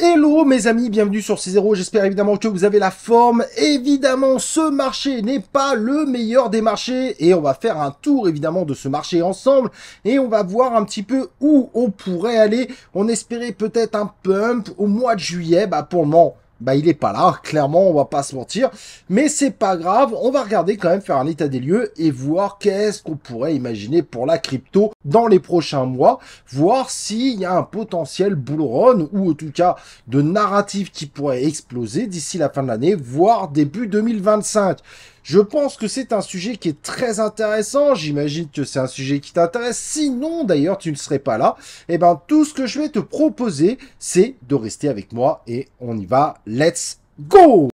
Hello mes amis, bienvenue sur C0, j'espère évidemment que vous avez la forme. Évidemment, ce marché n'est pas le meilleur des marchés et on va faire un tour évidemment de ce marché ensemble et on va voir un petit peu où on pourrait aller. On espérait peut-être un pump au mois de juillet, bah pour le moment bah, il est pas là, clairement, on va pas se mentir. Mais c'est pas grave, on va regarder quand même, faire un état des lieux et voir qu'est-ce qu'on pourrait imaginer pour la crypto dans les prochains mois, voir s'il y a un potentiel bull run ou en tout cas de narratif qui pourrait exploser d'ici la fin de l'année, voire début 2025. Je pense que c'est un sujet qui est très intéressant. J'imagine que c'est un sujet qui t'intéresse. Sinon, d'ailleurs, tu ne serais pas là. Eh ben, tout ce que je vais te proposer, c'est de rester avec moi et on y va. Let's go!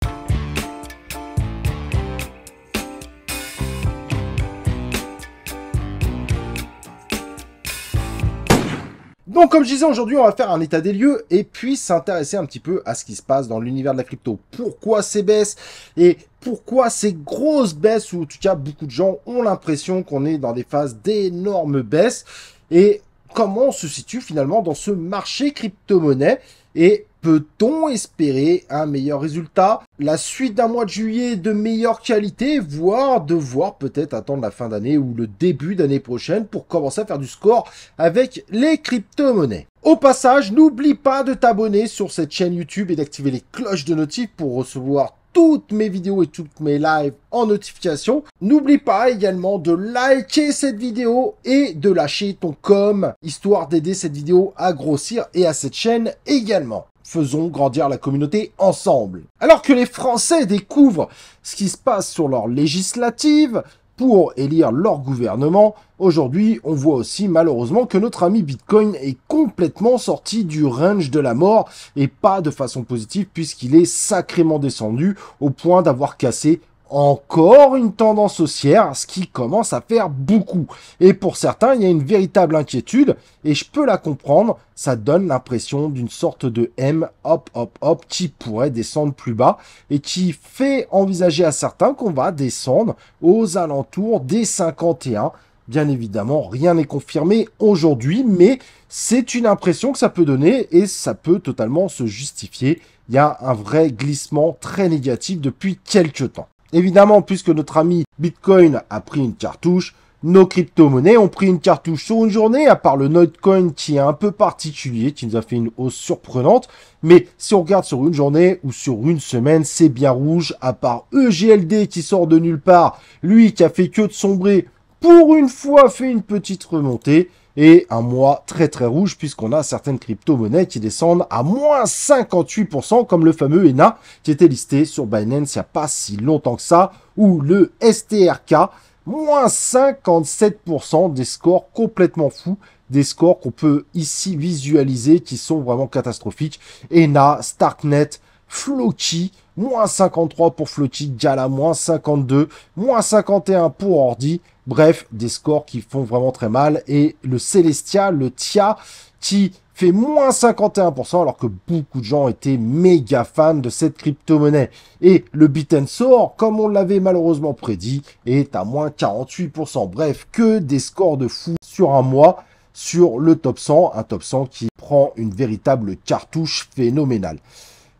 Donc comme je disais, aujourd'hui on va faire un état des lieux et puis s'intéresser un petit peu à ce qui se passe dans l'univers de la crypto. Pourquoi ces baisses et pourquoi ces grosses baisses ou en tout cas beaucoup de gens ont l'impression qu'on est dans des phases d'énormes baisses et comment on se situe finalement dans ce marché crypto-monnaie et peut-on espérer un meilleur résultat La suite d'un mois de juillet de meilleure qualité, voire devoir peut-être attendre la fin d'année ou le début d'année prochaine pour commencer à faire du score avec les crypto-monnaies. Au passage, n'oublie pas de t'abonner sur cette chaîne YouTube et d'activer les cloches de notif pour recevoir toutes mes vidéos et toutes mes lives en notification. N'oublie pas également de liker cette vidéo et de lâcher ton com, histoire d'aider cette vidéo à grossir et à cette chaîne également. Faisons grandir la communauté ensemble. Alors que les Français découvrent ce qui se passe sur leur législative, pour élire leur gouvernement. Aujourd'hui, on voit aussi malheureusement que notre ami Bitcoin est complètement sorti du range de la mort et pas de façon positive puisqu'il est sacrément descendu au point d'avoir cassé encore une tendance haussière, ce qui commence à faire beaucoup. Et pour certains, il y a une véritable inquiétude, et je peux la comprendre, ça donne l'impression d'une sorte de M, hop, hop, hop, qui pourrait descendre plus bas, et qui fait envisager à certains qu'on va descendre aux alentours des 51, Bien évidemment, rien n'est confirmé aujourd'hui, mais c'est une impression que ça peut donner et ça peut totalement se justifier. Il y a un vrai glissement très négatif depuis quelques temps. Évidemment, puisque notre ami Bitcoin a pris une cartouche, nos crypto-monnaies ont pris une cartouche sur une journée, à part le Notcoin qui est un peu particulier, qui nous a fait une hausse surprenante. Mais si on regarde sur une journée ou sur une semaine, c'est bien rouge, à part EGLD qui sort de nulle part, lui qui a fait que de sombrer, pour une fois fait une petite remontée et un mois très très rouge puisqu'on a certaines crypto-monnaies qui descendent à moins 58% comme le fameux ENA qui était listé sur Binance il n'y a pas si longtemps que ça ou le STRK, moins 57% des scores complètement fous des scores qu'on peut ici visualiser qui sont vraiment catastrophiques. ENA, Starknet, Floki, moins 53 pour Floki, Gala, moins 52, moins 51 pour Ordi, Bref, des scores qui font vraiment très mal. Et le Celestia, le TIA, qui fait moins 51%, alors que beaucoup de gens étaient méga fans de cette crypto-monnaie. Et le bit and comme on l'avait malheureusement prédit, est à moins 48%. Bref, que des scores de fou sur un mois sur le top 100, un top 100 qui prend une véritable cartouche phénoménale.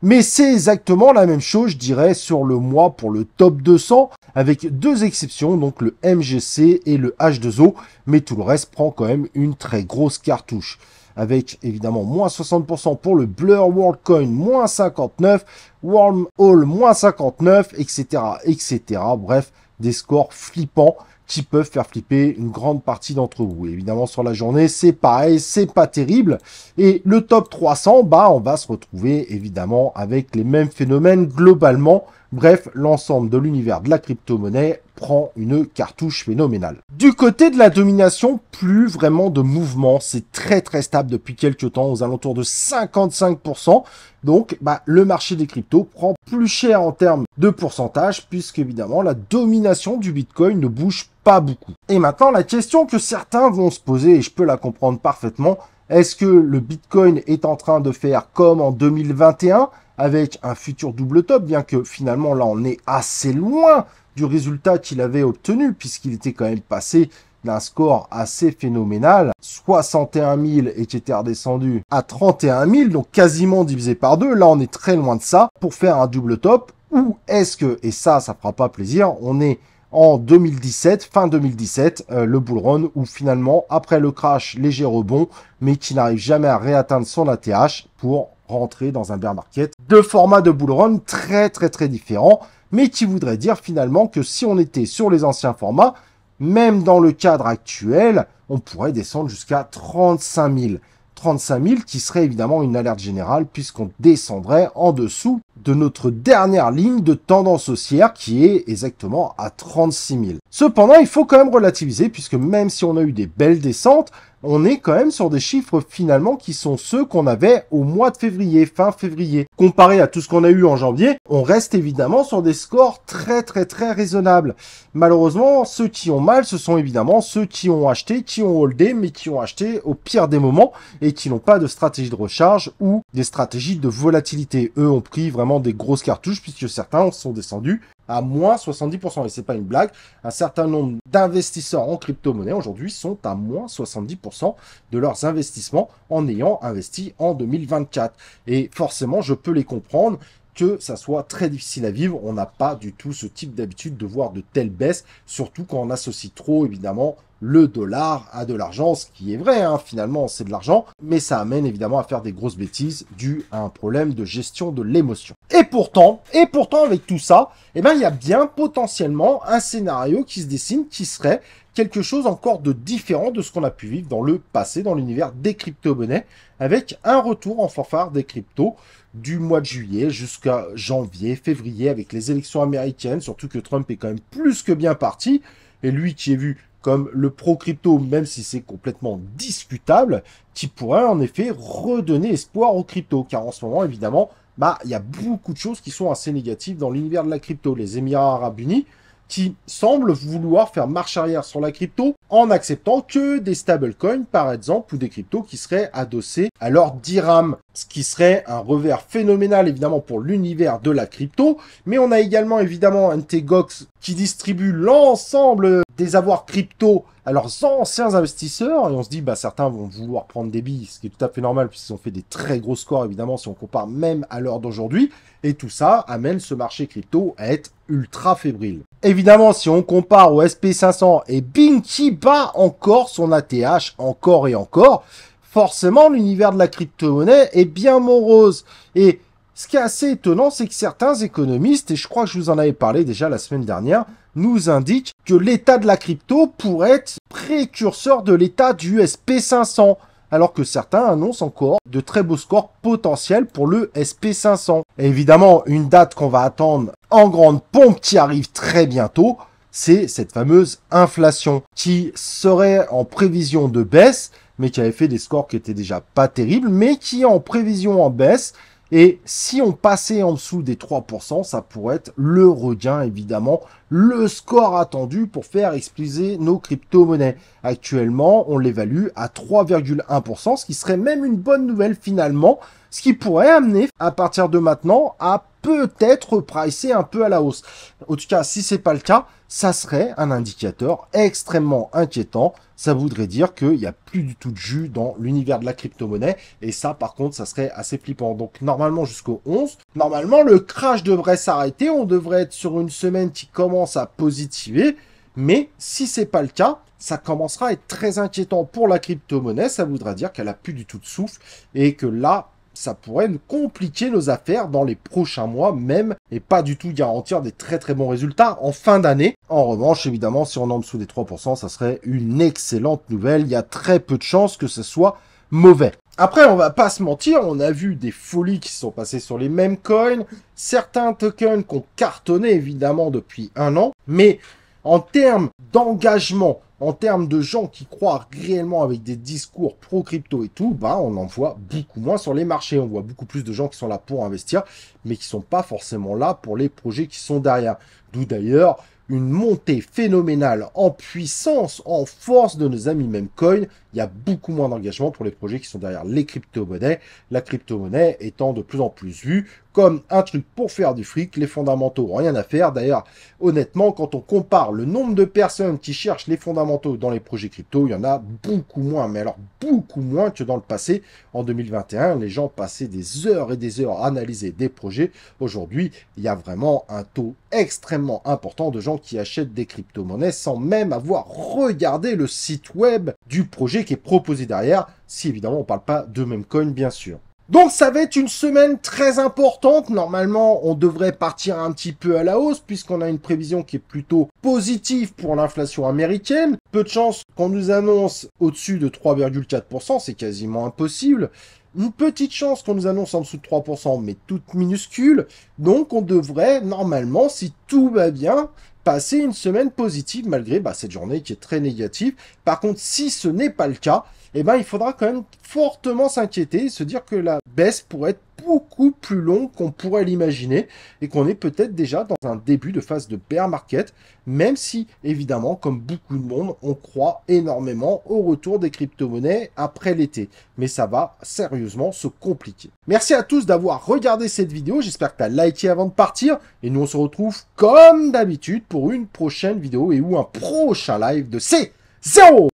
Mais c'est exactement la même chose, je dirais, sur le mois pour le top 200, avec deux exceptions, donc le MGC et le H2O, mais tout le reste prend quand même une très grosse cartouche. Avec évidemment moins 60% pour le Blur Coin moins 59, Wormhole, moins 59, etc., etc. Bref, des scores flippants qui peuvent faire flipper une grande partie d'entre vous. évidemment, sur la journée, c'est pareil, c'est pas terrible. Et le top 300, bah, on va se retrouver évidemment avec les mêmes phénomènes globalement. Bref, l'ensemble de l'univers de la crypto-monnaie prend une cartouche phénoménale. Du côté de la domination, plus vraiment de mouvement. C'est très très stable depuis quelques temps, aux alentours de 55%. Donc bah, le marché des cryptos prend plus cher en termes de pourcentage, puisque évidemment la domination du Bitcoin ne bouge pas beaucoup. Et maintenant la question que certains vont se poser, et je peux la comprendre parfaitement, est-ce que le Bitcoin est en train de faire comme en 2021 avec un futur double top, bien que finalement là on est assez loin du résultat qu'il avait obtenu, puisqu'il était quand même passé d'un score assez phénoménal. 61 000 et qui était redescendu à 31 000, donc quasiment divisé par deux. Là, on est très loin de ça pour faire un double top. Ou est-ce que, et ça, ça fera pas plaisir, on est en 2017, fin 2017, euh, le bull run où finalement, après le crash, léger rebond, mais qui n'arrive jamais à réatteindre son ATH pour rentrer dans un bear market. Deux formats de bull run très très très différents mais qui voudrait dire finalement que si on était sur les anciens formats, même dans le cadre actuel, on pourrait descendre jusqu'à 35 000. 35 000 qui serait évidemment une alerte générale puisqu'on descendrait en dessous de notre dernière ligne de tendance haussière qui est exactement à 36 000. Cependant, il faut quand même relativiser puisque même si on a eu des belles descentes, on est quand même sur des chiffres finalement qui sont ceux qu'on avait au mois de février, fin février. Comparé à tout ce qu'on a eu en janvier, on reste évidemment sur des scores très très très raisonnables. Malheureusement, ceux qui ont mal, ce sont évidemment ceux qui ont acheté, qui ont holdé, mais qui ont acheté au pire des moments et qui n'ont pas de stratégie de recharge ou des stratégies de volatilité. Eux ont pris vraiment des grosses cartouches puisque certains sont descendus à moins 70%. Et c'est pas une blague. Un certain nombre d'investisseurs en crypto-monnaie aujourd'hui sont à moins 70% de leurs investissements en ayant investi en 2024. Et forcément, je peux les comprendre que ça soit très difficile à vivre. On n'a pas du tout ce type d'habitude de voir de telles baisses, surtout quand on associe trop, évidemment, le dollar a de l'argent, ce qui est vrai, hein, finalement c'est de l'argent, mais ça amène évidemment à faire des grosses bêtises dues à un problème de gestion de l'émotion. Et pourtant, et pourtant avec tout ça, eh ben il y a bien potentiellement un scénario qui se dessine qui serait quelque chose encore de différent de ce qu'on a pu vivre dans le passé, dans l'univers des crypto-monnaies, avec un retour en fanfare des cryptos du mois de juillet jusqu'à janvier, février, avec les élections américaines, surtout que Trump est quand même plus que bien parti, et lui qui est vu comme le Pro Crypto, même si c'est complètement discutable, qui pourrait en effet redonner espoir aux crypto, car en ce moment, évidemment, bah, il y a beaucoup de choses qui sont assez négatives dans l'univers de la crypto. Les Émirats Arabes Unis, qui semblent vouloir faire marche arrière sur la crypto en acceptant que des stablecoins, par exemple, ou des cryptos qui seraient adossés à leur dirham, ce qui serait un revers phénoménal, évidemment, pour l'univers de la crypto. Mais on a également, évidemment, Gox qui distribue l'ensemble des avoirs crypto à leurs anciens investisseurs. Et on se dit, bah, certains vont vouloir prendre des billes, ce qui est tout à fait normal, puisqu'ils ont fait des très gros scores, évidemment, si on compare même à l'heure d'aujourd'hui. Et tout ça amène ce marché crypto à être ultra fébrile. Évidemment, si on compare au SP500 et Bing bat encore son ATH, encore et encore, forcément, l'univers de la crypto-monnaie est bien morose. Et ce qui est assez étonnant, c'est que certains économistes, et je crois que je vous en avais parlé déjà la semaine dernière, nous indique que l'état de la crypto pourrait être précurseur de l'état du SP500, alors que certains annoncent encore de très beaux scores potentiels pour le SP500. évidemment, une date qu'on va attendre en grande pompe qui arrive très bientôt, c'est cette fameuse inflation qui serait en prévision de baisse, mais qui avait fait des scores qui étaient déjà pas terribles, mais qui en prévision en baisse et si on passait en dessous des 3%, ça pourrait être le regain, évidemment, le score attendu pour faire exploser nos crypto-monnaies. Actuellement, on l'évalue à 3,1%, ce qui serait même une bonne nouvelle finalement, ce qui pourrait amener à partir de maintenant à peut être pricé un peu à la hausse. En tout cas, si c'est pas le cas, ça serait un indicateur extrêmement inquiétant. Ça voudrait dire qu'il n'y a plus du tout de jus dans l'univers de la crypto-monnaie. Et ça, par contre, ça serait assez flippant. Donc, normalement, jusqu'au 11, normalement, le crash devrait s'arrêter. On devrait être sur une semaine qui commence à positiver. Mais si c'est pas le cas, ça commencera à être très inquiétant pour la crypto-monnaie. Ça voudra dire qu'elle a plus du tout de souffle et que là, ça pourrait nous compliquer nos affaires dans les prochains mois même et pas du tout garantir des très très bons résultats en fin d'année. En revanche, évidemment, si on est en dessous des 3%, ça serait une excellente nouvelle. Il y a très peu de chances que ce soit mauvais. Après, on va pas se mentir, on a vu des folies qui sont passées sur les mêmes coins, certains tokens qu'on cartonnait évidemment depuis un an, mais en termes d'engagement, en termes de gens qui croient réellement avec des discours pro-crypto et tout, bah, on en voit beaucoup moins sur les marchés. On voit beaucoup plus de gens qui sont là pour investir, mais qui sont pas forcément là pour les projets qui sont derrière. D'où d'ailleurs une montée phénoménale en puissance, en force de nos amis même Coin. Il y a beaucoup moins d'engagement pour les projets qui sont derrière les crypto-monnaies. La crypto-monnaie étant de plus en plus vue comme un truc pour faire du fric, les fondamentaux ont rien à faire. D'ailleurs, honnêtement, quand on compare le nombre de personnes qui cherchent les fondamentaux dans les projets crypto, il y en a beaucoup moins, mais alors beaucoup moins que dans le passé. En 2021, les gens passaient des heures et des heures à analyser des projets. Aujourd'hui, il y a vraiment un taux extrêmement important de gens qui achètent des crypto-monnaies sans même avoir regardé le site web du projet qui est proposé derrière, si évidemment on ne parle pas de même coin, bien sûr. Donc ça va être une semaine très importante. Normalement, on devrait partir un petit peu à la hausse puisqu'on a une prévision qui est plutôt positive pour l'inflation américaine. Peu de chance qu'on nous annonce au-dessus de 3,4%, c'est quasiment impossible. Une petite chance qu'on nous annonce en dessous de 3%, mais toute minuscule. Donc on devrait, normalement, si tout va bien, passer une semaine positive malgré bah, cette journée qui est très négative. Par contre, si ce n'est pas le cas, eh ben, il faudra quand même fortement s'inquiéter et se dire que la baisse pourrait être beaucoup plus longue qu'on pourrait l'imaginer et qu'on est peut-être déjà dans un début de phase de bear market, même si, évidemment, comme beaucoup de monde, on croit énormément au retour des crypto-monnaies après l'été. Mais ça va sérieusement se compliquer. Merci à tous d'avoir regardé cette vidéo. J'espère que tu as liké avant de partir. Et nous, on se retrouve comme d'habitude pour une prochaine vidéo et ou un prochain live de C0